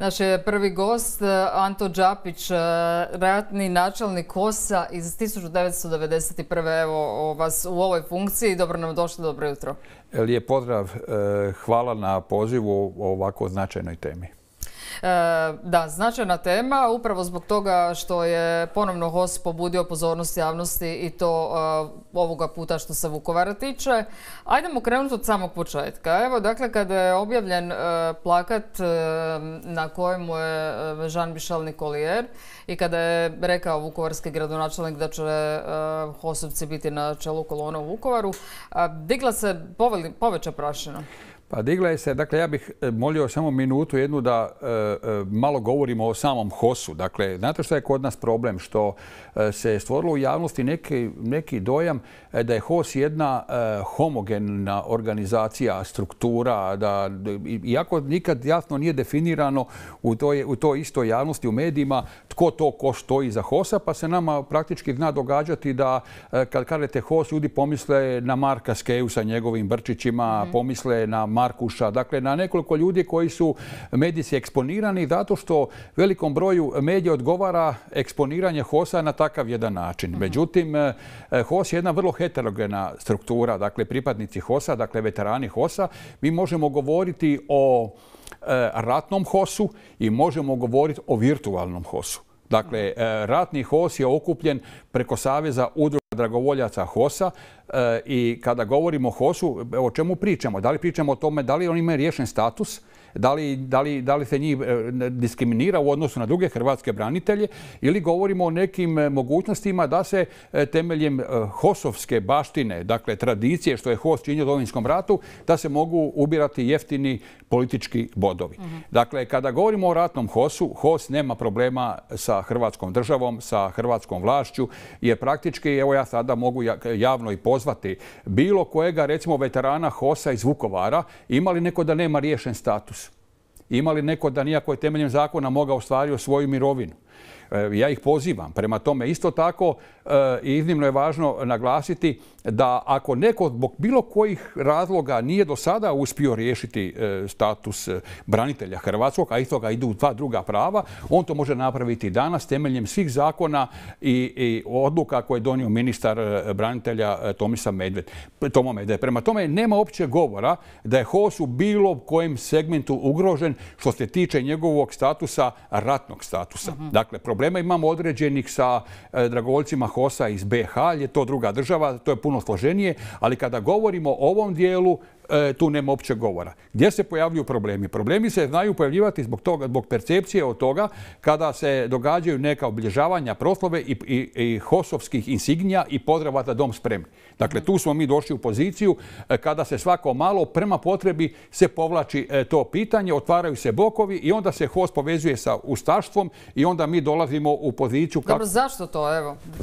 Naš je prvi gost e, Anto Đapić, e, ratni načelnik KOS-a iz 1991. Evo vas u ovoj funkciji. Dobro nam došli, dobro jutro. E, lijep pozdrav. Hvala na pozivu o ovako značajnoj temi. E, da, značajna tema, upravo zbog toga što je ponovno HOS pobudio pozornost javnosti i to e, ovoga puta što se Vukovara tiče. Ajdemo krenuti od samog početka. Evo, dakle, kada je objavljen e, plakat na kojemu je Jean-Michel Nicolier i kada je rekao vukovarski gradonačelnik da će hos biti na čelu kolona u Vukovaru, digla se poveća prašina. Pa digla je se, dakle ja bih e, molio samo minutu jednu da e, e, malo govorimo o samom HOS-u. Dakle, znate što je kod nas problem? Što se stvorilo u javnosti neki, dojam da je HOS jedna homogena organizacija, struktura, da iako nikad jasno nije definirano u toj, istoj javnosti, u medijima, tko to ko što iza HOS-a, pa se nama praktički zna događati da kad kažete HOS, ljudi pomisle na Marka sa njegovim brčićima, mhm. pomisle na Markuša, dakle na nekoliko ljudi koji su medijski eksponirani zato što velikom broju medija odgovara eksponiranje HOS-a na takav jedan način. Mhm. Međutim, eh, HOS je jedna vrlo heterogena struktura, dakle pripadnici HOS-a, dakle veterani HOS-a. Mi možemo govoriti o eh, ratnom HOS-u i možemo govoriti o virtualnom HOS-u. Dakle, mhm. e, ratni HOS je okupljen preko Saveza udruga dragovoljaca HOS-a e, i kada govorimo o HOS-u, o čemu pričamo? Da li pričamo o tome da li on ima riješen status da li, se njih e, diskriminira u odnosu na druge hrvatske branitelje ili govorimo o nekim e, mogućnostima da se e, temeljem hosovske baštine, dakle tradicije što je hos činio u Dovinskom ratu, da se mogu ubirati jeftini politički bodovi. Mhm. Dakle, kada govorimo o ratnom hosu, hos nema problema sa hrvatskom državom, sa hrvatskom vlašću, jer praktički, evo ja sada mogu javno i pozvati bilo kojega, recimo veterana hosa iz Vukovara, imali neko da nema riješen status. Ima li neko da nijako je temeljem zakona mogao ostvario svoju mirovinu? E, ja ih pozivam. Prema tome, isto tako, e, iznimno je važno naglasiti da ako neko zbog bilo kojih razloga nije do sada uspio riješiti e, status e, branitelja Hrvatskog, a iz toga idu dva druga prava, on to može napraviti danas temeljem svih zakona i, odluka koje je donio ministar e, branitelja Tomisa Medved, Prema tome nema opće govora da je HOS u bilo kojem segmentu ugrožen što se tiče njegovog statusa, ratnog statusa. Mhm. Dakle, problema imamo određenih sa dragovoljcima HOS-a iz BH, je to druga država, to je puno puno složenije, ali kada govorimo o ovom dijelu, E, tu nema općeg govora. Gdje se pojavljuju problemi? Problemi se znaju pojavljivati zbog, toga, zbog percepcije od toga kada se događaju neka obilježavanja proslove i, hosovskih insignija i pozdrava za dom spremni. Dakle, tu smo mi došli u poziciju e, kada se svako malo prema potrebi se povlači e, to pitanje, otvaraju se bokovi i onda se HOS povezuje sa ustaštvom i onda mi dolazimo u poziciju... zašto to?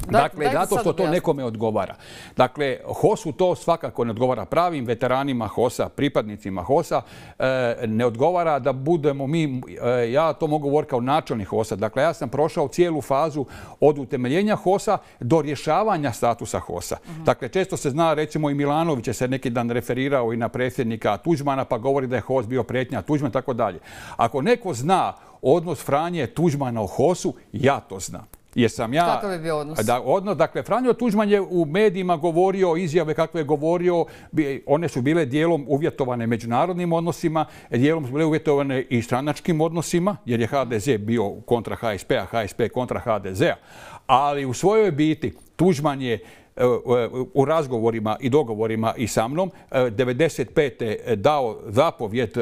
dakle, zato što to nekome odgovara. Dakle, hosu u to svakako ne odgovara pravim veteranima HOS-a, pripadnicima HOS-a, e, ne odgovara da budemo mi, e, ja to mogu govoriti kao načelnik HOS-a, dakle ja sam prošao cijelu fazu od utemeljenja HOS-a do rješavanja statusa HOS-a. Mhm. Dakle, često se zna, recimo i Milanović je se neki dan referirao i na predsjednika Tuđmana pa govori da je HOS bio pretnja Tuđman, tako dalje. Ako neko zna odnos Franje Tuđmana o HOS-u, ja to znam. Jesam ja... je bio odnos? Da, odnos? Dakle, Franjo Tuđman je u medijima govorio izjave kakve je govorio. One su bile dijelom uvjetovane međunarodnim odnosima, dijelom su bile uvjetovane i stranačkim odnosima, jer je HDZ bio kontra HSP-a, HSP kontra hdz Ali u svojoj biti Tuđman je E, e, u razgovorima i dogovorima i sa mnom 95. E, dao zapovjet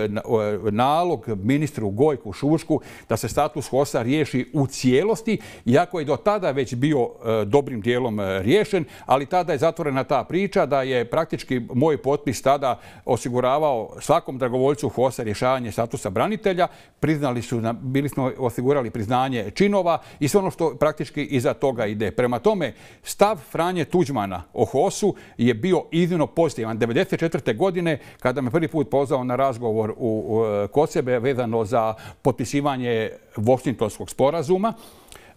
nalog ministru Gojku Šušku da se status HOS-a riješi u cijelosti, iako je do tada već bio dobrim dijelom riješen, ali tada je zatvorena ta priča da je praktički moj potpis tada osiguravao svakom dragovoljcu HOS-a rješavanje statusa branitelja. Priznali su, bili smo osigurali priznanje činova i sve ono što praktički iza toga ide. Prema tome, stav Franje tu Tuđmana o je bio iznimno pozitivan. 1994. godine, kada me prvi put pozvao na razgovor u, Kosebe vezano za potpisivanje Washingtonskog sporazuma,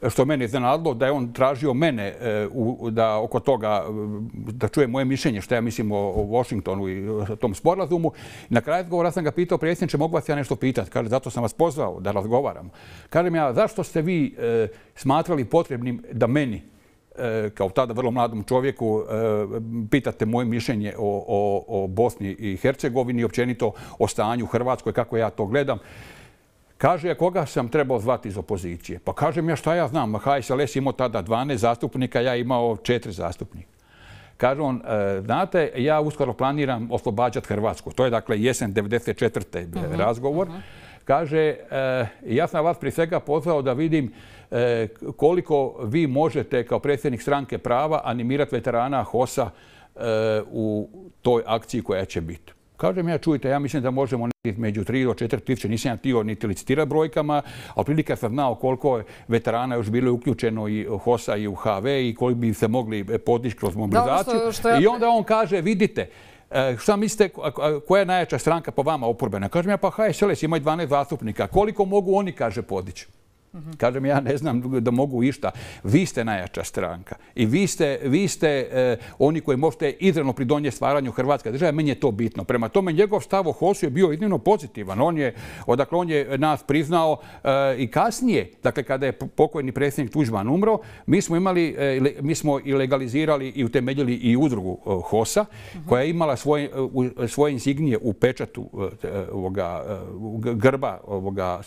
što mene iznenadilo da je on tražio mene e, da oko toga e, da čuje moje mišljenje što ja mislim o, Washingtonu i o tom sporazumu. Na kraju govora sam ga pitao, predsjedniče, mogu vas ja nešto pitati? Kaže, zato sam vas pozvao da razgovaram. Kažem ja, zašto ste vi e, smatrali potrebnim da meni E, kao tada vrlo mladom čovjeku e, pitate moje mišljenje o, Bosni i Hercegovini, općenito o stanju u Hrvatskoj, kako ja to gledam. Kaže, koga sam trebao zvati iz opozicije? Pa kažem ja šta ja znam, HSLS imao tada 12 zastupnika, ja imao 4 zastupnika. Kaže on, e, znate, ja uskoro planiram oslobađati Hrvatsku. To je dakle jesen 1994. Mhm, razgovor. Mhm. Kaže, ja sam vas prije svega pozvao da vidim E, koliko vi možete kao predsjednik stranke prava animirati veterana HOS-a e, u toj akciji koja će biti. Kažem ja, čujte, ja mislim da možemo nekih među 3 do 4 tisuće, nisam ja tio niti licitirati brojkama, ali prilika sam znao koliko je veterana još bilo uključeno i HOS-a i u HV i koliko bi se mogli e, podići kroz ono mobilizaciju. I onda on kaže, vidite, Šta mislite, koja je najjača stranka po vama oporbena? Kažem ja, pa HSLS ima 12 zastupnika. Koliko mogu oni, kaže, podići? Kažem, ja ne znam da mogu išta. Vi ste najjača stranka i vi ste, e, oni koji možete izredno pridonijeti stvaranju Hrvatske države. Meni je to bitno. Prema tome, njegov stav o Hosu je bio iznimno pozitivan. On je, odakle on je nas priznao e, i kasnije, dakle kada je pokojni predsjednik Tuđman umro, mi smo imali, e, mi smo i legalizirali i utemeljili i udrugu Hosa, koja je imala svoje, insignije u pečatu grba ovoga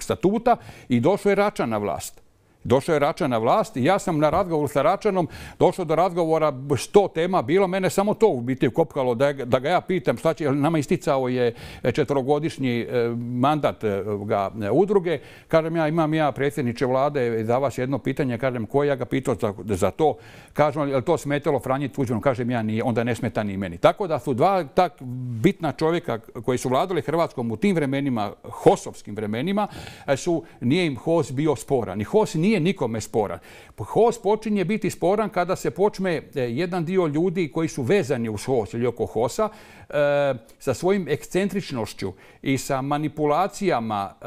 statuta i do došlo je na vlast. Došao je Račan na vlast i ja sam na razgovoru sa Račanom došao do razgovora sto tema bilo, mene samo to u biti kopkalo da, ga ja pitam šta će, nama isticao je e, četvrogodišnji e, mandat e, udruge. Kažem ja, imam ja predsjedniče vlade za vas jedno pitanje, kažem ko ja ga pitao za, to. Kažem, je li to smetalo Franji Tuđmanu? Kažem ja, nije, onda ne smeta ni meni. Tako da su dva tak bitna čovjeka koji su vladali Hrvatskom u tim vremenima, hosovskim vremenima, su, nije im hos bio sporan. I hos nije nije nikome sporan. HOS počinje biti sporan kada se počne e, jedan dio ljudi koji su vezani uz HOS ili oko HOSA e, sa svojim ekscentričnošću i sa manipulacijama e,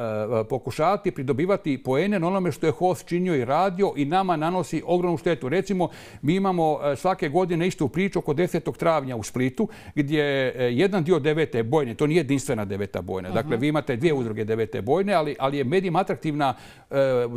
pokušavati pridobivati poene na onome što je HOS činio i radio i nama nanosi ogromnu štetu. Recimo, mi imamo svake godine istu priču oko 10. travnja u Splitu gdje jedan dio devete bojne, to nije jedinstvena deveta bojna, dakle vi imate dvije udruge devete bojne, ali, ali je medijima atraktivna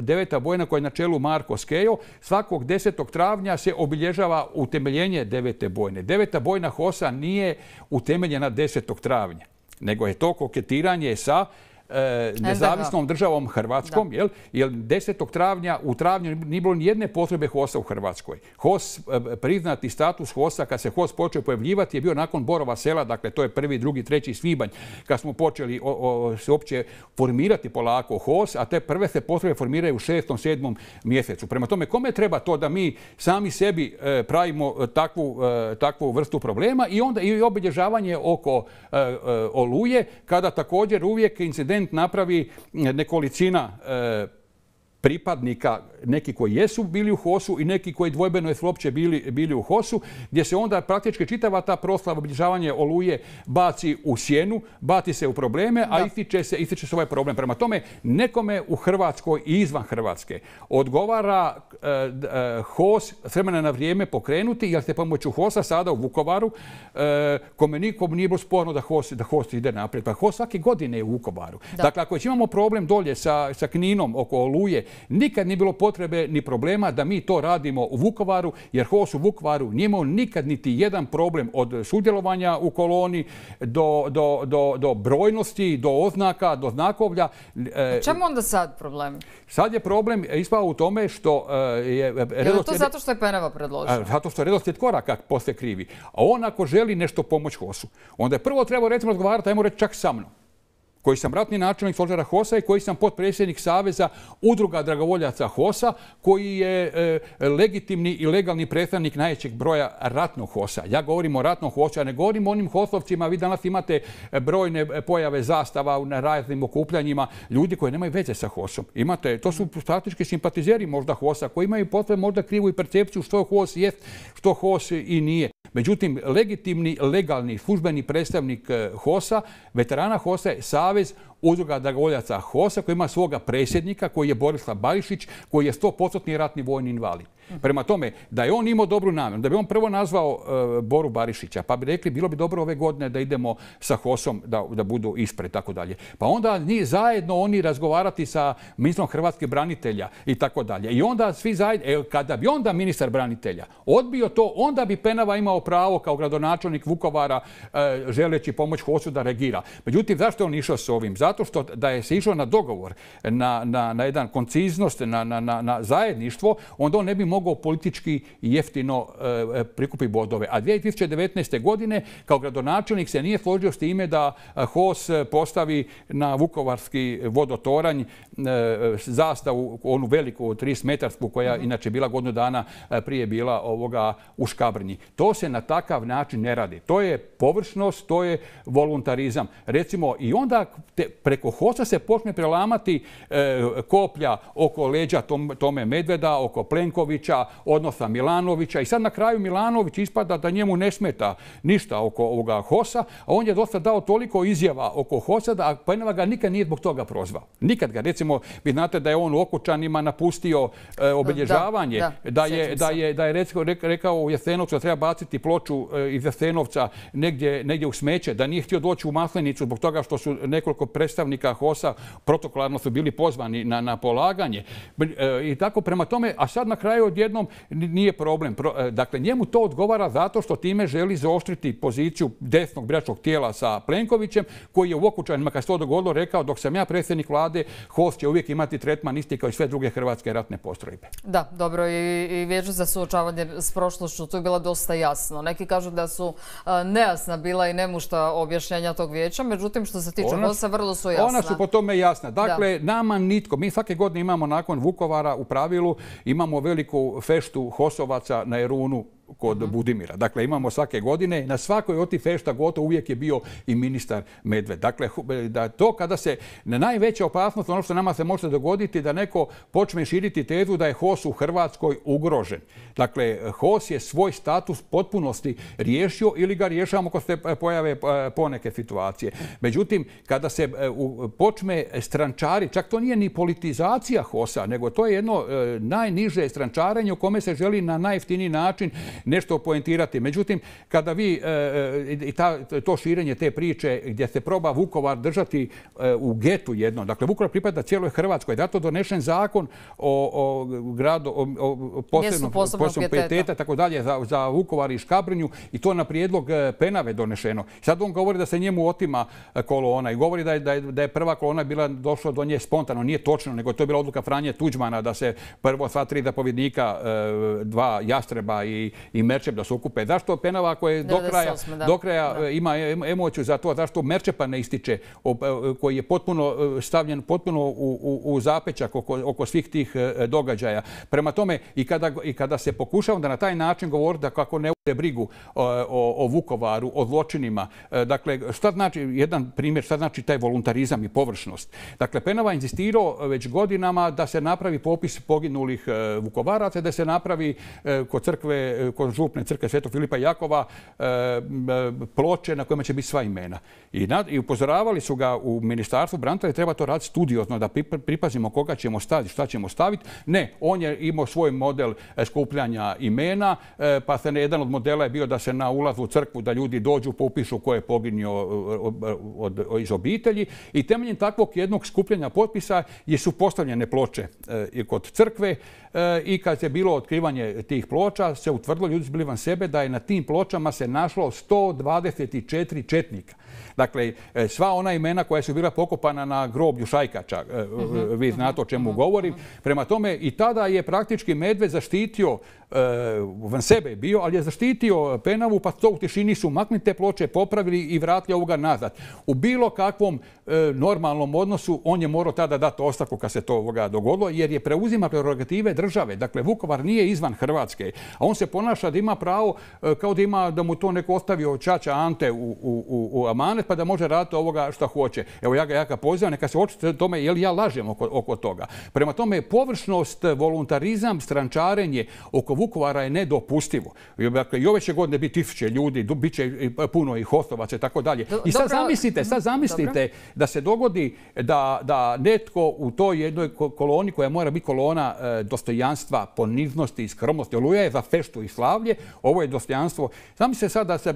deveta bojna koja na čelu Marko Skejo, svakog 10. travnja se obilježava utemeljenje devete bojne. Deveta bojna HOSA nije utemeljena 10. travnja, nego je to koketiranje sa E, nezavisnom državom Hrvatskom, jel? jer 10. travnja u travnju nije bilo nijedne potrebe HOS-a u Hrvatskoj. HOS, e, priznati status HOS-a kad se HOS počeo pojavljivati je bio nakon Borova sela, dakle to je prvi, drugi, treći svibanj, kad smo počeli se uopće formirati polako HOS, a te prve se potrebe formiraju u šestom, sedmom mjesecu. Prema tome, kome treba to da mi sami sebi e, pravimo takvu, takvu vrstu problema i onda i obilježavanje oko oluje, kada također uvijek incident napravi e, nekolicina e, pripadnika, neki koji jesu bili u HOS-u i neki koji dvojbeno je uopće bili, bili u HOS-u, gdje se onda praktički čitava ta proslava obilježavanje oluje baci u sjenu, bati se u probleme, a ističe se, ističe se ovaj problem. Prema tome, nekome u Hrvatskoj i izvan Hrvatske odgovara HOS eh, eh, s na vrijeme pokrenuti, jer ste pomoću HOS-a sada u Vukovaru, eh, kome nikom nije bilo sporno da HOS, da HOS ide naprijed. Pa HOS svake godine je u Vukovaru. Dakle, ako već imamo problem dolje sa, sa Kninom oko oluje, Nikad nije bilo potrebe ni problema da mi to radimo u Vukovaru, jer HOS u Vukovaru nije imao nikad niti jedan problem od sudjelovanja u koloni do, brojnosti, do oznaka, do znakovlja. E, A čemu onda sad problem? Sad je problem ispao u tome što e, je... Je to zato što je Penava predložio? Zato što je redoslijed koraka poslije krivi. A on ako želi nešto pomoć HOSu. onda je prvo trebao recimo razgovarati, ajmo reći čak sa mnom koji sam ratni načelnik hos HOSA i koji sam potpredsjednik Saveza udruga dragovoljaca HOSA, koji je e, legitimni i legalni predstavnik najvećeg broja ratnog HOSA. Ja govorim o ratnom HOSA, ne govorim o onim HOSovcima. Vi danas imate e, brojne e, pojave zastava na raznim okupljanjima ljudi koji nemaju veze sa HOSom. Imate, to su statički simpatizeri možda HOSA koji imaju potve možda krivu i percepciju što HOS jest, što HOS i nije. Međutim, legitimni, legalni, službeni predstavnik HOSA, veterana HOSA je was. udruga dragovoljaca HOSA koji ima svoga predsjednika koji je Borislav Barišić koji je 100% ratni vojni invalid. Prema tome, da je on imao dobru namjeru, da bi on prvo nazvao e, Boru Barišića, pa bi rekli bilo bi dobro ove godine da idemo sa HOSom da, da budu ispred, tako dalje. Pa onda nije zajedno oni razgovarati sa ministrom hrvatskih branitelja i tako dalje. I onda svi zajedno, e, kada bi onda ministar branitelja odbio to, onda bi Penava imao pravo kao gradonačelnik Vukovara e, želeći pomoć HOSu da regira. Međutim, zašto je on išao s ovim? Zato zato što da je se išao na dogovor, na, jedan konciznost, na, zajedništvo, onda on ne bi mogao politički jeftino e, prikupiti bodove. A 2019. godine kao gradonačelnik se nije složio s time da e, HOS postavi na Vukovarski vodotoranj e, zastavu, onu veliku 30 metarsku koja je mhm. inače bila godinu dana prije bila ovoga u Škabrnji. To se na takav način ne radi. To je površnost, to je voluntarizam. Recimo i onda te preko Hosa se počne prelamati e, koplja oko leđa Tome Medveda, oko Plenkovića, odnosa Milanovića i sad na kraju Milanović ispada da njemu ne smeta ništa oko ovoga Hosa, a on je dosta dao toliko izjava oko Hosa da Penava ga nikad nije zbog toga prozvao. Nikad ga. Recimo, vi znate da je on u Okučanima napustio e, obilježavanje, da, je, rekao u Jasenovcu da treba baciti ploču e, iz Jesenovca negdje, u smeće, da nije htio doći u Maslenicu zbog toga što su nekoliko pre predstavnika HOS-a protokolarno su bili pozvani na, polaganje. E, I tako prema tome, a sad na kraju odjednom nije problem. E, dakle, njemu to odgovara zato što time želi zaoštriti poziciju desnog bračnog tijela sa Plenkovićem, koji je u Okučanima, kad se to dogodilo, rekao dok sam ja predsjednik vlade, HOS će uvijek imati tretman isti kao i sve druge hrvatske ratne postrojbe. Da, dobro i, i za suočavanje s prošlošću to je bila dosta jasno. Neki kažu da su e, nejasna bila i nemušta objašnjenja tog vijeća, međutim što se tiče HOS-a vrlo su Ona su po tome jasna. Dakle, da. nama nitko. Mi svake godine imamo nakon Vukovara u pravilu imamo veliku feštu Hosovaca na Erunu kod mhm. Budimira. Dakle, imamo svake godine, na svakoj oti fešta gotovo uvijek je bio i ministar Medved. Dakle, to kada se na najveća opasnost, ono što nama se može dogoditi, da neko počne širiti tezu da je HOS u Hrvatskoj ugrožen. Dakle, HOS je svoj status potpunosti riješio ili ga rješavamo ako se pojave e, poneke situacije. Međutim, kada se e, počne strančari, čak to nije ni politizacija HOS-a, nego to je jedno e, najniže strančarenje u kome se želi na najjeftiniji način nešto poentirati. Međutim, kada vi e, e, i to širenje te priče gdje se proba Vukovar držati e, u getu jednom, dakle Vukovar pripada cijeloj Hrvatskoj, zato donešen zakon o, gradu, o, posebnom, tako dalje, za, Vukovar i Škabrinju i to na prijedlog Penave donešeno. Sad on govori da se njemu otima kolona i govori da je, prva kolona bila došla do nje spontano. Nije točno, nego to je bila odluka Franje Tuđmana da se prvo sva tri zapovjednika, dva jastreba i, i Merčep da se okupe. Zašto Penava ako je do kraja, e, ima emociju za to, zašto Merčepa ne ističe, e, koji je potpuno e, stavljen potpuno u, zapećak oko, svih tih događaja. Prema tome, i kada, se pokušavam da na taj način govori da kako ne brigu e, o, Vukovaru, o zločinima. E, dakle, šta znači, jedan primjer, šta znači taj voluntarizam i površnost? Dakle, Penava insistirao već godinama da se napravi popis poginulih e, Vukovaraca, da se napravi kod crkve, kod župne crkve sv. Filipa Jakova ploče na kojima će biti sva imena. I, upozoravali su ga u ministarstvu branitelja treba to raditi studiozno, da pripazimo koga ćemo staviti, šta ćemo staviti. Ne, on je imao svoj model skupljanja imena, pa se jedan od modela je bio da se na ulazu u crkvu, da ljudi dođu popišu upišu ko je poginio e, e, e, iz obitelji. I temeljem takvog jednog skupljenja potpisa jesu su postavljene ploče kod crkve i kad je bilo otkrivanje tih ploča se utvrdilo, ljudi su van sebe, da je na tim pločama se našlo 124 četnika. Dakle, e, sva ona imena koja su bila pokopana na groblju Šajkača, e, mhm, vi znate o čemu mhm, govorim. Mhm. Prema tome, i tada je praktički Medved zaštitio, e, van sebe je bio, ali je zaštitio Penavu, pa to u tišini su maknite ploče, popravili i vratili ovoga nazad. U bilo kakvom normalnom odnosu on je morao tada dati ostavku kad se to ovoga dogodilo, jer je preuzima prerogative države. Dakle, Vukovar nije izvan Hrvatske, a on se ponaša da ima pravo kao da ima da mu to neko ostavio Čača Ante u, u pa da može raditi ovoga što hoće. Evo ja ga, ja pozivam, neka se očite tome je ja lažem oko, toga. Prema tome, površnost, eh, voluntarizam, strančarenje oko Vukovara je nedopustivo. I dakle, ove će godine biti tisuće ljudi, bit će eh, puno i hostovaca i tako dalje. I sad zamislite, sad mhm, zamislite da se dogodi da, netko u toj jednoj koloni koja mora biti kolona eh, dostojanstva, poniznosti i skromnosti. Oluja je za feštu i slavlje, ovo je dostojanstvo. Zamislite sad da se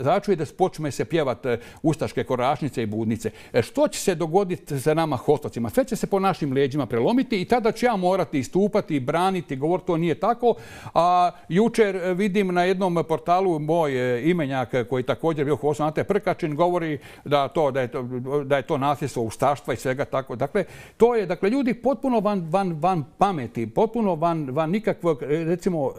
začuje da počne se pjevat ustaške korašnice i budnice. E, što će se dogoditi sa nama hostocima? Sve će se po našim leđima prelomiti i tada ću ja morati istupati, braniti, govor to nije tako. A jučer e, vidim na jednom portalu moj e, imenjak koji također bio hostoc, Ante Prkačin, govori da, je, to, da nasljedstvo ustaštva i svega tako. Dakle, to je, dakle, ljudi potpuno van, van, pameti, potpuno van, nikakvog, recimo,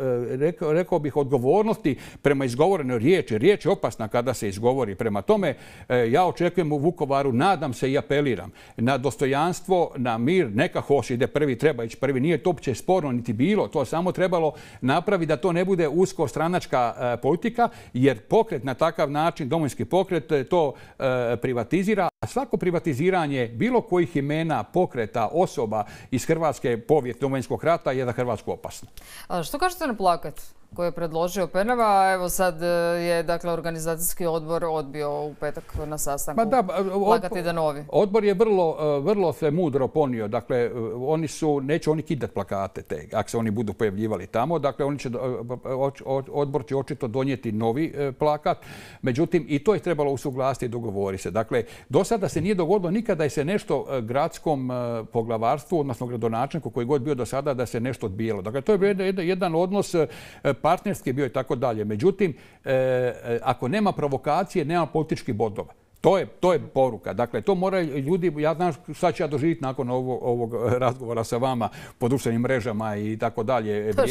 rekao bih, odgovornosti prema izgovorenoj riječi. Riječ je opasna kada se izgovori prema tome tome, e, ja očekujem u Vukovaru, nadam se i apeliram na dostojanstvo, na mir, neka hoš ide prvi, treba ići prvi. Nije to uopće sporno niti bilo, to samo trebalo napraviti da to ne bude usko stranačka e, politika, jer pokret na takav način, domovinski pokret, e, to privatizira. A svako privatiziranje bilo kojih imena, pokreta, osoba iz Hrvatske povijesti domovinskog rata je da Hrvatsku opasno. što kažete na plakat? koje je predložio Penava, evo sad e, je dakle organizacijski odbor odbio u petak na sastanku. da, e, odbor, novi. odbor je vrlo, e, vrlo se mudro ponio. Dakle, oni su, neće oni kidati plakate te, ako se oni budu pojavljivali tamo. Dakle, oni će, odbor će očito donijeti novi plakat. Međutim, i to je trebalo usuglasiti i dogovori se. Dakle, do sada se nije dogodilo nikada da se nešto gradskom poglavarstvu, odnosno gradonačniku koji god bio do sada, da se nešto odbijelo. Dakle, to je jedan odnos partnerski bio i tako dalje. Međutim, e, e, ako nema provokacije, nema političkih bodova. To je, poruka. Dakle, to moraju ljudi, ja znam šta ću ja doživjeti nakon ovog, eh, razgovora sa vama po društvenim mrežama i tako dalje. šta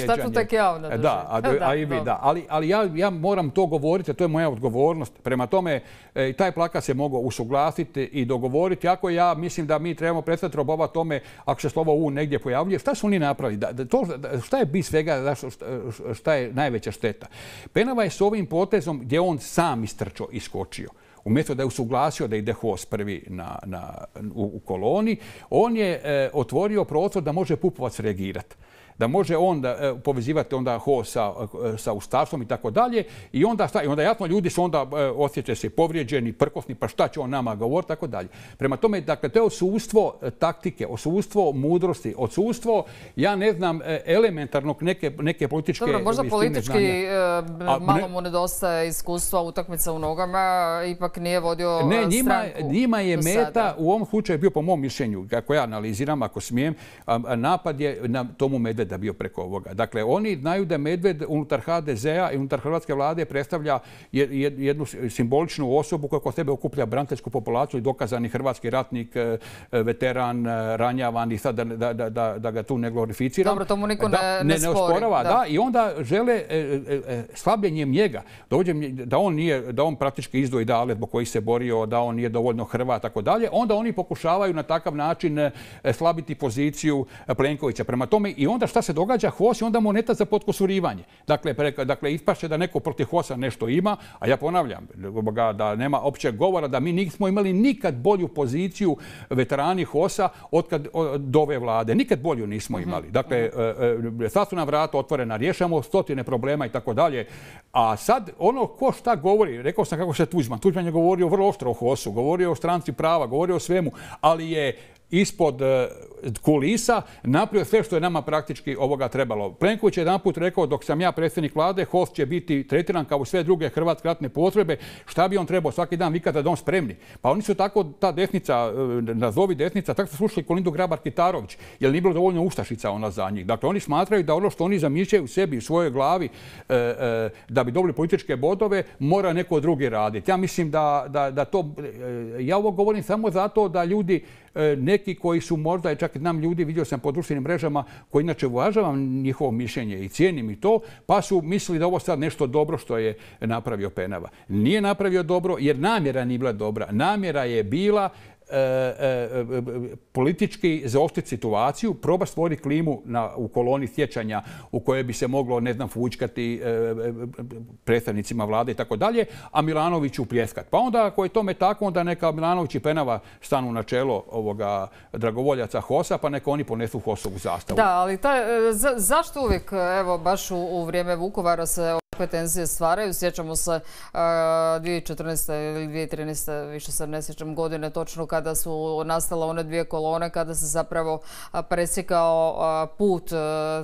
javno e, Da, a, i vi, da. Ali, ja, moram to govoriti, to je moja odgovornost. Prema tome, eh, taj plakat se mogu usuglasiti i dogovoriti. Ako ja mislim da mi trebamo predstaviti robova tome, ako se slovo U negdje pojavljuje, šta su oni napravili? šta je bi svega, šta je najveća šteta? Penava je s ovim potezom gdje on sam istrčo iskočio umjesto da je usuglasio da ide Hos prvi u, koloni, on je eh, otvorio prostor da može Pupovac reagirati da može onda e, povezivati onda ho sa, e, sa ustavstvom i tako dalje. I onda, i onda jasno ljudi su onda e, osjećaju se povrijeđeni, prkosni, pa šta će on nama govoriti, tako dalje. Prema tome, dakle, to je osustvo taktike, osustvo mudrosti, odsustvo, ja ne znam, elementarnog neke, neke političke Dobro, možda politički malo mu nedostaje iskustva utakmica u nogama, ipak nije vodio ne, njima, je meta, u ovom slučaju bio po mom mišljenju, kako ja analiziram, ako smijem, napad je na tomu da bio preko ovoga. Dakle, oni znaju da Medved unutar HDZ-a i unutar Hrvatske vlade predstavlja jednu simboličnu osobu koja kod sebe okuplja braniteljsku populaciju i dokazani hrvatski ratnik, e, e, veteran, e, ranjavan i sad da, ga tu ne glorificiram. Dobro, to mu niko ne, osporava. Da. I onda žele slabljenjem njega, da on, nije, da on praktički izdvoji dale zbog kojih se borio, da on nije dovoljno Hrvat, tako dalje, onda oni pokušavaju na takav način slabiti poziciju Plenkovića. Prema tome i onda šta se događa? Hos je onda moneta za potkosurivanje. Dakle, dakle ispašće da neko protiv Hosa nešto ima, a ja ponavljam da nema općeg govora da mi nismo imali nikad bolju poziciju veterani Hosa od do ove vlade. Nikad bolju nismo mhm, imali. Dakle, mhm. e, e, sad su nam vrata otvorena, rješamo stotine problema i tako dalje. A sad ono ko šta govori, rekao sam kako se Tuđman. Tuđman je govorio vrlo oštro o Hosu, govorio o stranci prava, govorio o svemu, ali je ispod e, kulisa napravio sve što je nama praktički ovoga trebalo. Plenković je jedan put rekao dok sam ja predsjednik vlade, host će biti tretiran kao sve druge hrvatske ratne potrebe. Šta bi on trebao svaki dan vikati da on spremni? Pa oni su tako, ta desnica, eh, nazovi desnica, tako su slušali Kolindu Grabar-Kitarović, jer nije bilo dovoljno ustašica ona za njih. Dakle, oni smatraju da ono što oni zamišljaju u sebi, u svojoj glavi, eh, eh, da bi dobili političke bodove, mora neko drugi raditi. Ja mislim da, to, ja ovo govorim samo zato da ljudi neki koji su možda čak Dakle, nam ljudi, vidio sam po društvenim mrežama koji inače uvažavam njihovo mišljenje i cijenim i to, pa su mislili da ovo sad nešto dobro što je napravio Penava. Nije napravio dobro jer namjera nije bila dobra. Namjera je bila E, e, politički zaoštiti situaciju, proba stvoriti klimu u koloni sjećanja u kojoj bi se moglo, ne znam, fučkati e, predstavnicima vlade i tako dalje, a Milanoviću pljeskat. Pa onda ako je tome tako, onda neka Milanović i Penava stanu na čelo ovoga dragovoljaca Hosa, pa neka oni ponesu Hosovu zastavu. Da, ali zašto uvijek, evo, baš u vrijeme Vukovara se Kakve stvaraju? Sjećamo se 2014. E, ili 2013. više se ne sjećam godine točno kada su nastala one dvije kolone kada se zapravo e, presjekao e, put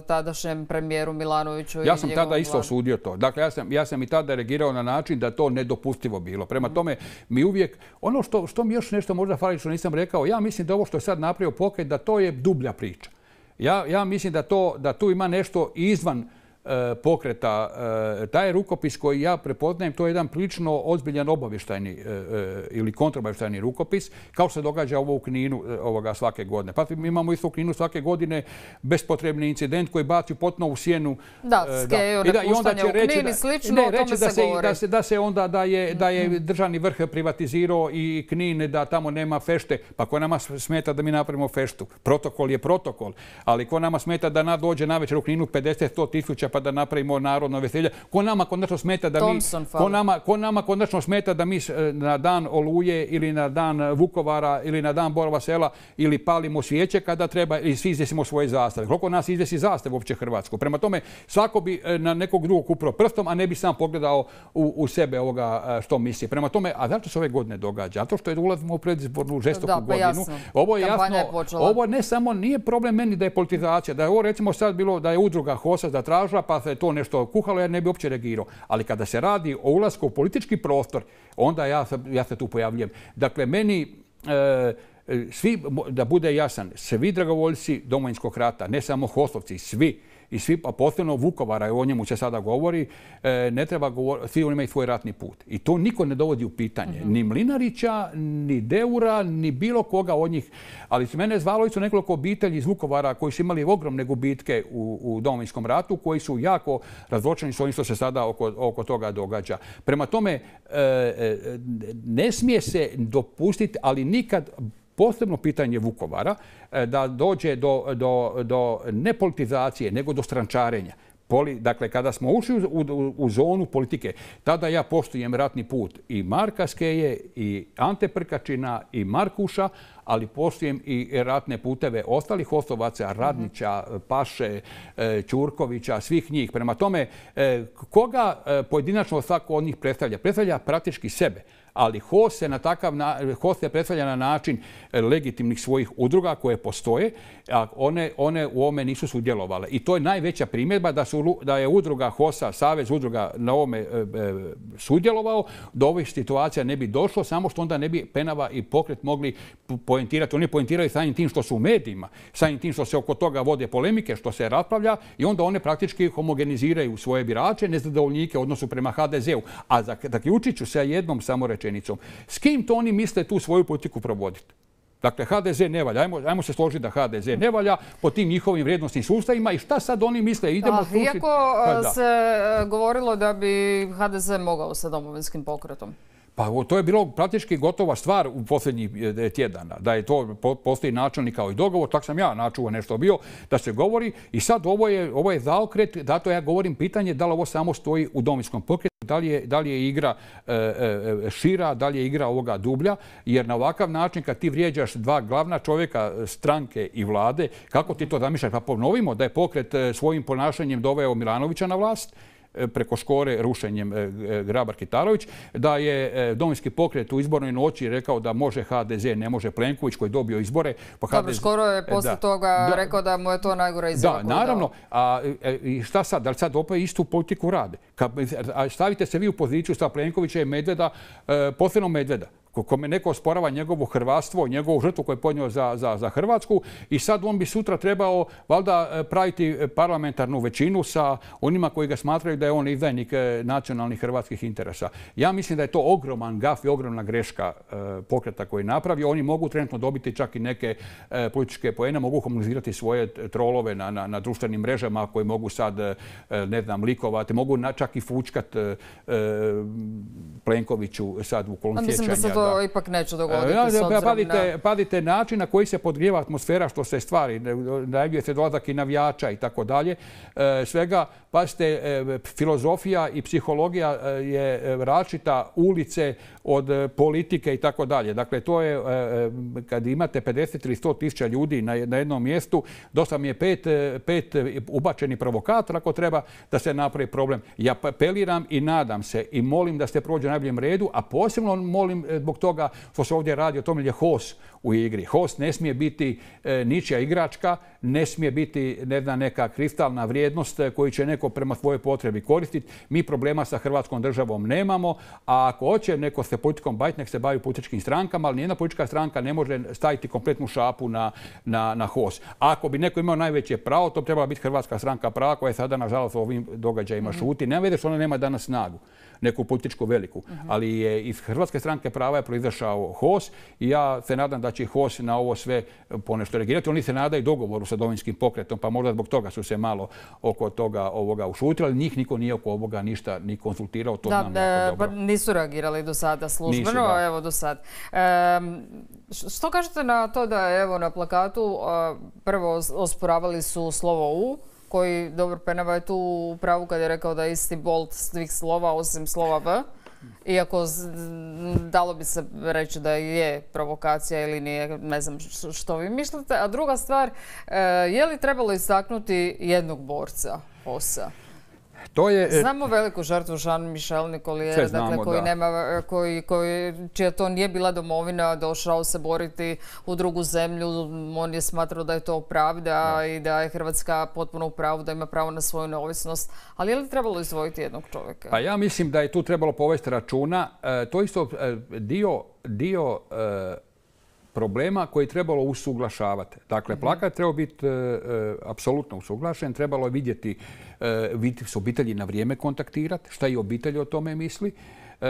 tadašnjem premijeru Milanoviću. Ja sam tada isto osudio to. Dakle, ja sam, i tada reagirao na način da to nedopustivo bilo. Prema mhm. tome, mi uvijek, ono što, mi još nešto možda fali nisam rekao, ja mislim da ovo što je sad napravio pokret, da to je dublja priča. Ja, mislim da, da tu ima nešto izvan E, pokreta, taj e, rukopis koji ja prepoznajem, to je jedan prilično ozbiljan obavještajni e, ili kontrabavještajni rukopis, kao se događa ovo u Kninu svake godine. Pa mi imamo isto u Kninu svake godine bespotrebni incident koji baci potno u sjenu. Da, skeju, napuštanje u slično, o tome da se, Da se, onda da je, mhm. državni vrh privatizirao i Knin, da tamo nema fešte. Pa ko nama smeta da mi napravimo feštu? Protokol je protokol, ali ko nama smeta da dođe na večer u Kninu 50-100 tisuća pa da napravimo narodno veselje. Ko nama konačno smeta da mi... Ko nama, ko nama konačno smeta da mi e, na dan Oluje ili na dan Vukovara ili na dan Borova sela ili palimo svijeće kada treba i svi izvjesimo svoje zastave. Koliko nas izvjesi zastave uopće Hrvatsko? Prema tome, svako bi e, na nekog drugog upravo prstom, a ne bi sam pogledao u, sebe ovoga e, što misli. Prema tome, a zašto se ove godine događa? to što je ulazimo u predizbornu žestoku pa godinu. Ovo je jasno, ovo ne samo nije problem meni da je politizacija, da je ovo recimo sad bilo da je udruga HOSA zatražila pa se to nešto kuhalo, ja ne bi uopće reagirao. Ali kada se radi o ulasku u politički prostor, onda ja, se tu pojavljujem. Dakle, meni... E, e, svi, da bude jasan, svi dragovoljci domovinskog rata, ne samo hoslovci, svi, i svi, a posebno Vukovara, o njemu se sada govori, e, ne treba govoriti, svi oni imaju svoj ratni put. I to niko ne dovodi u pitanje. Mhm. Ni Mlinarića, ni Deura, ni bilo koga od njih. Ali su mene zvalo su nekoliko obitelji iz Vukovara koji su imali ogromne gubitke u, domovinskom ratu, koji su jako razočeni s onim što se sada oko toga događa. Prema tome, e, e, ne smije se dopustiti, ali nikad posebno pitanje Vukovara, e, da dođe do, ne politizacije, nego do strančarenja. dakle, kada smo ušli u, zonu politike, tada ja poštujem ratni put i Marka Skeje, i Ante Prkačina, i Markuša, ali poštujem i ratne puteve ostalih osobaca, mhm. Radnića, Paše, e, Ćurkovića, svih njih. Prema tome, e, koga pojedinačno svako od njih predstavlja? Predstavlja praktički sebe ali HOS se, na takav na, HOS predstavlja na način e, legitimnih svojih udruga koje postoje, a one, u ovome nisu sudjelovale. I to je najveća primjedba da, da je udruga hos Savez udruga na ome e, e, sudjelovao, do ovih situacija ne bi došlo, samo što onda ne bi Penava i pokret mogli poentirati. Oni poentiraju samim tim što su u medijima, samim tim što se oko toga vode polemike, što se raspravlja i onda one praktički homogeniziraju svoje birače, nezadovoljnike odnosu prema HDZ-u. A zaključit ću se jednom samo rečenicom. S kim to oni misle tu svoju politiku provoditi? Dakle, HDZ ne valja. Ajmo, ajmo se složiti da HDZ ne valja po tim njihovim vrijednostnim sustavima i šta sad oni misle? Idemo ah, Iako pa eh, se eh, govorilo da bi HDZ mogao sa domovinskim pokretom. Pa to je bilo praktički gotova stvar u posljednjih eh, tjedana. Da je to postoji načelnik kao i dogovor, tako sam ja načuo nešto bio, da se govori. I sad ovo je, ovo je zaokret, zato ja govorim pitanje da li ovo samo stoji u domovinskom pokretu. Da li, je, igra e, e, e, šira, da li je igra ovoga dublja, jer na ovakav način kad ti vrijeđaš dva glavna čovjeka stranke i vlade, kako ti to zamišljaš? Pa ponovimo da je pokret svojim ponašanjem doveo Milanovića na vlast, E, preko škore rušenjem e, e, Grabar Kitarović, da je domovinski pokret u izbornoj noći rekao da može HDZ, ne može Plenković koji je dobio izbore. Pa HDZ... Dobro, Škoro je posle toga rekao da mu je to najgora izjava. Da, naravno. A, šta sad? Da li sad opet istu politiku rade? stavite se vi u poziciju sa Plenkovića i Medveda, posebno Medveda kome neko osporava njegovo hrvatstvo, njegovu žrtvu koju je podnio za, za, Hrvatsku i sad on bi sutra trebao valjda e, praviti e, parlamentarnu većinu sa onima koji ga smatraju da je on izdajnik e, nacionalnih hrvatskih interesa. Ja mislim da je to ogroman gaf i ogromna greška pokreta koji je napravio. Oni mogu trenutno dobiti čak i neke političke poene, mogu komunizirati svoje trolove na, društvenim mrežama koje mogu sad, ne znam, likovati, mogu čak i fučkat Plenkoviću sad u kolom pa sjećanja to ipak neće dogoditi. E, padite, način na koji se podgrijeva atmosfera što se stvari, najavljuje se dolazak i navijača i tako dalje. E, svega, pazite, e, filozofija i psihologija je različita ulice, od e, politike i tako dalje. Dakle, to je e, e, kad imate 50 ili 100 tisuća ljudi na jednom mjestu, dosta mi je pet, ubačeni provokator ako treba da se napravi problem. Ja pa, apeliram i nadam se i molim da se prođe u najboljem redu, a posebno molim zbog toga što se ovdje radi o tome je HOS, u igri. Host ne smije biti e, ničija igračka, ne smije biti neka kristalna vrijednost e, koju će neko prema svojoj potrebi koristiti. Mi problema sa Hrvatskom državom nemamo, a ako hoće neko se politikom baviti, nek se bavi političkim strankama, ali nijedna politička stranka ne može staviti kompletnu šapu na, na, HOS. ako bi neko imao najveće pravo, to bi trebala biti Hrvatska stranka prava koja je sada, nažalost, ovim događajima mhm. šuti. nema vidjeti što ona nema danas snagu neku političku veliku. Ali je iz Hrvatske stranke prava je proizašao HOS i ja se nadam da će HOS na ovo sve eh, ponešto reagirati. Oni se nadaju dogovoru sa dovinjskim pokretom, pa možda zbog toga su se malo oko toga ovoga ušutili, ali njih niko nije oko ovoga ništa ni konsultirao. To da, nam Pa nisu reagirali do sada službeno, evo do sad. što kažete na to da evo na plakatu prvo osporavali su slovo U, koji, dobro, Penava je tu u pravu kad je rekao da je isti bolt svih slova osim slova V. Iako dalo bi se reći da je provokacija ili nije, ne znam što vi mislite. A druga stvar, e, je li trebalo istaknuti jednog borca OSA? To je, e, Znamo veliku žrtvu Jean-Michel dakle, koji nema, e, koji, koji, čija to nije bila domovina, došao se boriti u drugu zemlju. On je smatrao da je to pravda i da je Hrvatska potpuno u pravu, da ima pravo na svoju neovisnost. Ali je li trebalo izdvojiti jednog čovjeka? Pa ja mislim da je tu trebalo povesti računa. E, to isto dio, dio problema koji trebalo usuglašavati. Dakle, mhm. plakat treba biti e, e, apsolutno usuglašen, trebalo je vidjeti, e, vidjeti s obitelji na vrijeme kontaktirati, šta i obitelj o tome misli. E,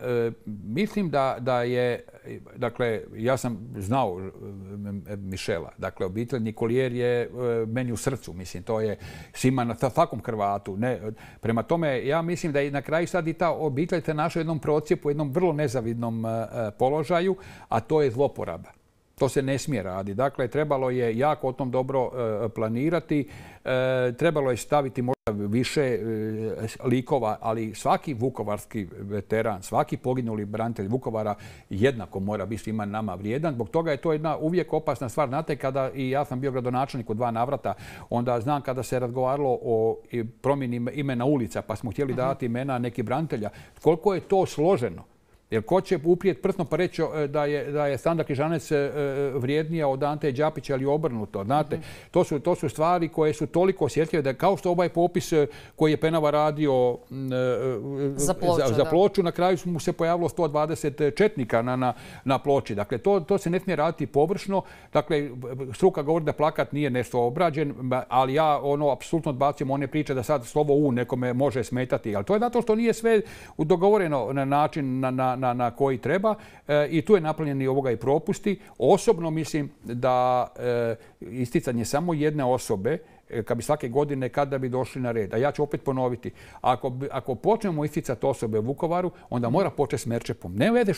e, mislim da, je, dakle, ja sam znao e, Mišela, dakle, obitelj Nikolijer je meni u srcu, mislim, to je svima na svakom Hrvatu. Ne, prema tome, ja mislim da je na kraju sad i ta obitelj te našao jednom procijepu, u jednom vrlo nezavidnom položaju, a to je zloporaba. To se ne smije radi. Dakle, trebalo je jako o tom dobro e, planirati, e, trebalo je staviti možda više e, likova, ali svaki vukovarski veteran, svaki poginuli branitelj Vukovara jednako mora biti svima nama vrijedan. Zbog toga je to jedna uvijek opasna stvar. Znate, kada i ja sam bio gradonačelnik u dva navrata, onda znam kada se razgovaralo o promjeni imena ulica, pa smo htjeli mhm. dati imena nekih branitelja. Koliko je to složeno? Jer ko će uprijeti prtno pa reći e, da je, da je Sanda e, e, vrijednija od Ante Đapića ili obrnuto. Znate, mhm. to su, to su stvari koje su toliko osjetljive da kao što ovaj popis koji je Penava radio za ploču, na kraju mu se pojavilo 120 četnika na, ploči. Dakle, to, se ne smije raditi površno. Dakle, struka govori da plakat nije nešto obrađen, ali ja ono apsolutno odbacim one priče da sad slovo U nekome može smetati. Ali to je zato što nije sve dogovoreno na način, na na, koji treba eh, i tu je napravljeni ovoga i propusti. Osobno mislim da eh, isticanje samo jedne osobe E, kad bi svake godine kada bi došli na red. A ja ću opet ponoviti, ako, počnemo isticati osobe u Vukovaru, onda mora početi s Merčepom. Ne vede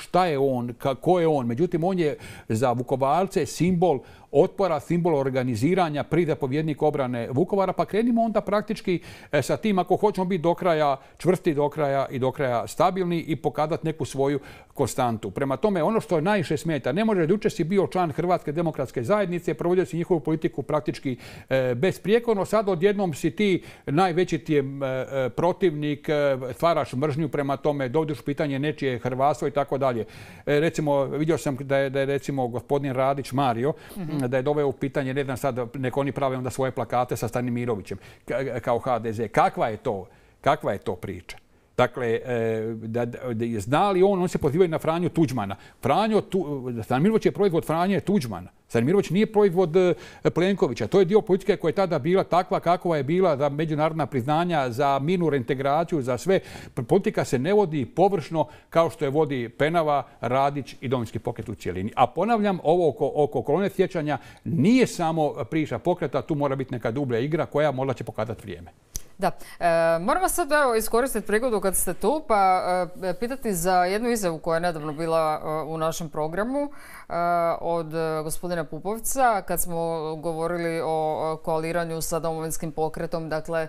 šta je on, ko je on. Međutim, on je za Vukovarce simbol otpora, simbol organiziranja, pridepovjednik obrane Vukovara. Pa krenimo onda praktički e, sa tim, ako hoćemo biti do kraja čvrsti, do kraja i do kraja stabilni i pokazati neku svoju konstantu. Prema tome, ono što je najviše smeta, ne može da si bio član Hrvatske demokratske zajednice, provodio si njihovu politiku praktički E, besprijekorno. Sad odjednom si ti najveći ti je e, e, protivnik, stvaraš mržnju prema tome, u pitanje nečije hrvatstvo i tako dalje. Recimo, vidio sam da je, da recimo gospodin Radić Mario, mhm. da je doveo u pitanje, ne znam sad, neko oni prave onda svoje plakate sa Stanimirovićem kao HDZ. Kakva je to? Kakva je to priča? Dakle, da, zna li on, on se pozivaju na Franju Tuđmana. Franjo, tu, Stanimirović je proizvod Franje Tuđmana. Mirović nije proizvod e, Plenkovića. To je dio politike koja je tada bila takva kakva je bila za međunarodna priznanja, za minu reintegraciju, za sve. Politika se ne vodi površno kao što je vodi Penava, Radić i Dominski pokret u cijelini. A ponavljam, ovo oko, oko kolone sjećanja nije samo priča pokreta, tu mora biti neka dublja igra koja možda će pokazati vrijeme. Da. E, moramo sad evo, iskoristiti prigodu kad ste tu pa e, pitati za jednu izjavu koja je nedavno bila u našem programu od e, gospodina Pupovca kad smo govorili o koaliranju sa domovinskim pokretom, dakle e,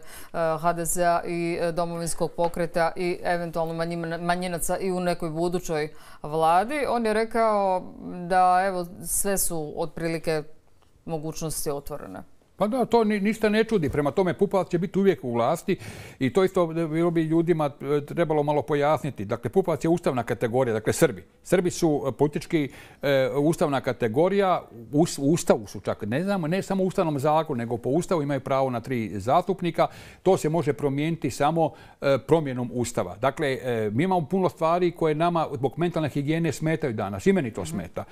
HDZ-a i e, domovinskog pokreta i eventualno manjinaca i u nekoj budućoj vladi. On je rekao da evo sve su otprilike mogućnosti otvorene. Pa da, to ništa ne čudi. Prema tome, Pupovac će biti uvijek u vlasti i to isto bilo bi ljudima e, trebalo malo pojasniti. Dakle, Pupovac je ustavna kategorija, dakle Srbi. Srbi su e, politički e, ustavna kategorija, u Ustavu su čak, ne znamo, ne samo Ustavnom zakonu, nego po Ustavu imaju pravo na tri zastupnika. To se može promijeniti samo promjenom Ustava. Dakle, mi imamo puno stvari koje nama zbog mentalne higijene smetaju danas. I meni to smeta.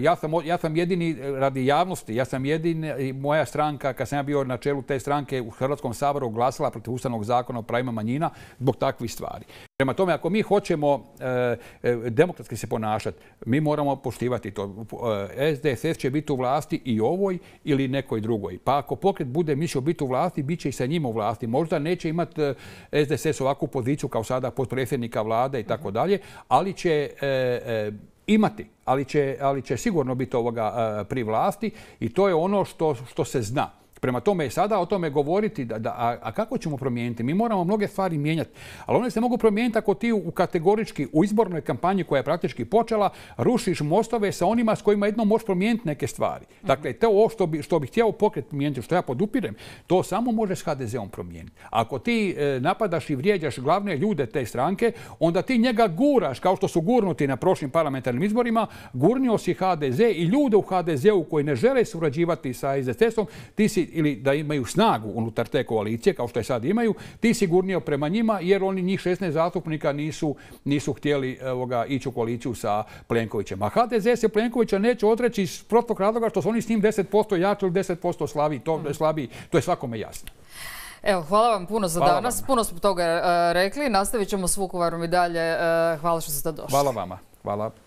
Ja sam, ja sam jedini, radi javnosti, ja sam jedini, moja stranka kad sam ja bio na čelu te stranke u Hrvatskom saboru glasala protiv Ustavnog zakona o pravima manjina zbog takvih stvari. Prema tome, ako mi hoćemo e, e, demokratski se ponašati, mi moramo poštivati to. SDSS e, će biti u vlasti i ovoj ili nekoj drugoj. Pa ako pokret bude mislio biti u vlasti, bit će i sa njima u vlasti. Možda neće imati SDSS ovakvu poziciju kao sada potpredsjednika vlade i tako dalje, ali će imati, ali će, sigurno biti ovoga pri vlasti i to je ono što se zna. Prema tome, sada o tome govoriti, a, kako ćemo promijeniti? Mi moramo mnoge stvari mijenjati, ali one se mogu promijeniti ako ti u kategorički, u izbornoj kampanji koja je praktički počela, rušiš mostove sa onima s kojima jedno možeš promijeniti neke stvari. Mhm. Dakle, to što bih htio bi pokret promijeniti, što ja podupirem, to samo može s HDZ-om promijeniti. Ako ti e, napadaš i vrijeđaš glavne ljude te stranke, onda ti njega guraš, kao što su gurnuti na prošlim parlamentarnim izborima, gurnio si HDZ i ljude u HDZ-u koji ne žele surađivati sa sdss ti si ili da imaju snagu unutar te koalicije, kao što je sad imaju, ti sigurnije prema njima, jer oni njih 16 zastupnika nisu, htjeli e, ići u koaliciju sa Plenkovićem. A HDZ se Plenkovića neće odreći iz prostog razloga što su oni s njim 10% jači ili 10% slavi. To, je mhm. slabi, to je svakome jasno. Evo, hvala vam puno za danas. Puno smo toga e, rekli. Nastavit ćemo s Vukovarom i dalje. E, hvala što ste došli. Hvala vama. Hvala.